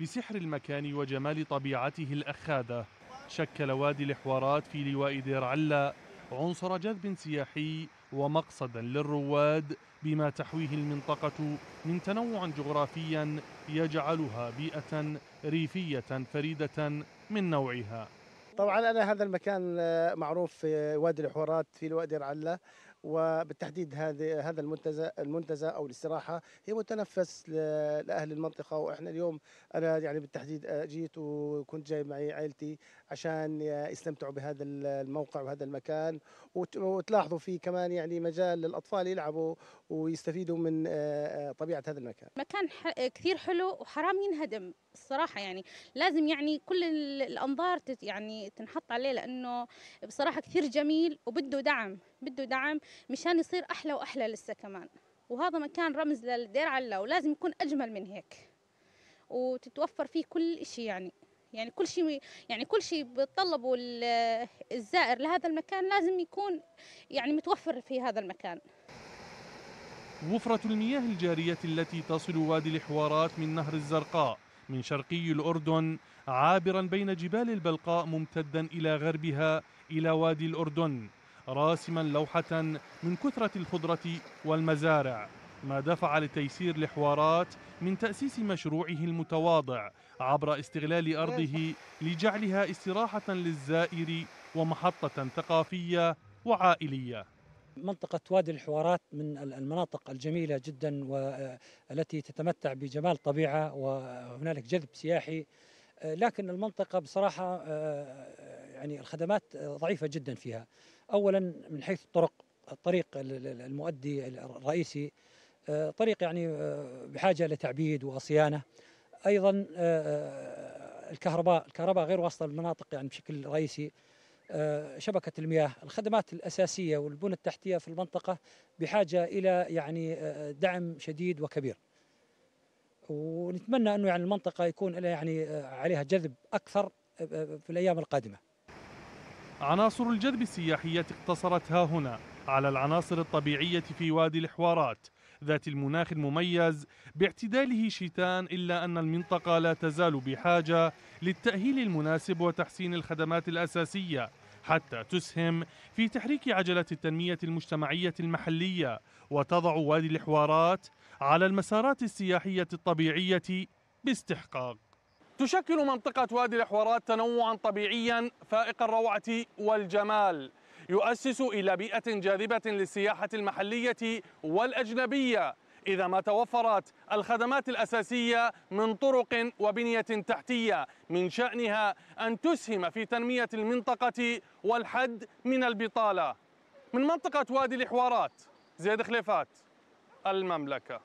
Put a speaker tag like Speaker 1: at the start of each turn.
Speaker 1: بسحر المكان وجمال طبيعته الأخاذة شكل وادي الحوارات في لواء دير علا عنصر جذب سياحي ومقصدا للرواد بما تحويه المنطقة من تنوع جغرافيا يجعلها بيئة ريفية فريدة من نوعها
Speaker 2: طبعا انا هذا المكان آه، معروف في وادي الحورات في وادي العله وبالتحديد هذه هذا المنتزه المنتزه او الاستراحه هي متنفس لاهل المنطقه واحنا اليوم انا يعني بالتحديد آه، جيت وكنت جاي معي عائلتي عشان آه، يستمتعوا بهذا الموقع وهذا المكان وتلاحظوا فيه كمان يعني مجال للاطفال يلعبوا ويستفيدوا من طبيعه هذا المكان.
Speaker 3: مكان كثير حلو وحرام ينهدم الصراحه يعني لازم يعني كل الانظار يعني تنحط عليه لانه بصراحه كثير جميل وبده دعم بده دعم مشان يصير احلى واحلى لسه كمان وهذا مكان رمز للدير علا ولازم يكون اجمل من هيك وتتوفر فيه كل شيء يعني يعني كل شيء يعني كل شيء بيتطلبه الزائر لهذا المكان لازم يكون يعني متوفر في هذا المكان
Speaker 1: وفرة المياه الجارية التي تصل وادي الحوارات من نهر الزرقاء من شرقي الأردن عابرا بين جبال البلقاء ممتدا إلى غربها إلى وادي الأردن راسما لوحة من كثرة الخضرة والمزارع ما دفع لتيسير الحوارات من تأسيس مشروعه المتواضع عبر استغلال أرضه لجعلها استراحة للزائر ومحطة ثقافية وعائلية منطقة وادي
Speaker 4: الحوارات من المناطق الجميلة جدا والتي آه، تتمتع بجمال طبيعة وهنالك جذب سياحي آه، لكن المنطقة بصراحة آه، يعني الخدمات ضعيفة جدا فيها أولا من حيث الطرق الطريق المؤدي الرئيسي طريق يعني بحاجة لتعبيد وصيانة أيضا الكهرباء الكهرباء غير واصلة للمناطق يعني بشكل رئيسي آه، شبكة المياه الخدمات الأساسية والبنى التحتية في المنطقة بحاجة إلى يعني آه، دعم شديد وكبير ونتمنى أنه يعني المنطقة يكون يعني آه، عليها جذب أكثر في الأيام القادمة
Speaker 1: عناصر الجذب السياحية اقتصرتها هنا على العناصر الطبيعية في وادي الحوارات ذات المناخ المميز باعتداله شتان إلا أن المنطقة لا تزال بحاجة للتأهيل المناسب وتحسين الخدمات الأساسية حتى تسهم في تحريك عجلة التنمية المجتمعية المحلية وتضع وادي الحوارات على المسارات السياحية الطبيعية باستحقاق تشكل منطقة وادي الحوارات تنوعا طبيعيا فائق الروعة والجمال يؤسس إلى بيئة جاذبة للسياحة المحلية والأجنبية إذا ما توفرت الخدمات الأساسية من طرق وبنية تحتية من شأنها أن تسهم في تنمية المنطقة والحد من البطالة من منطقة وادي الحوارات زيد خليفات المملكة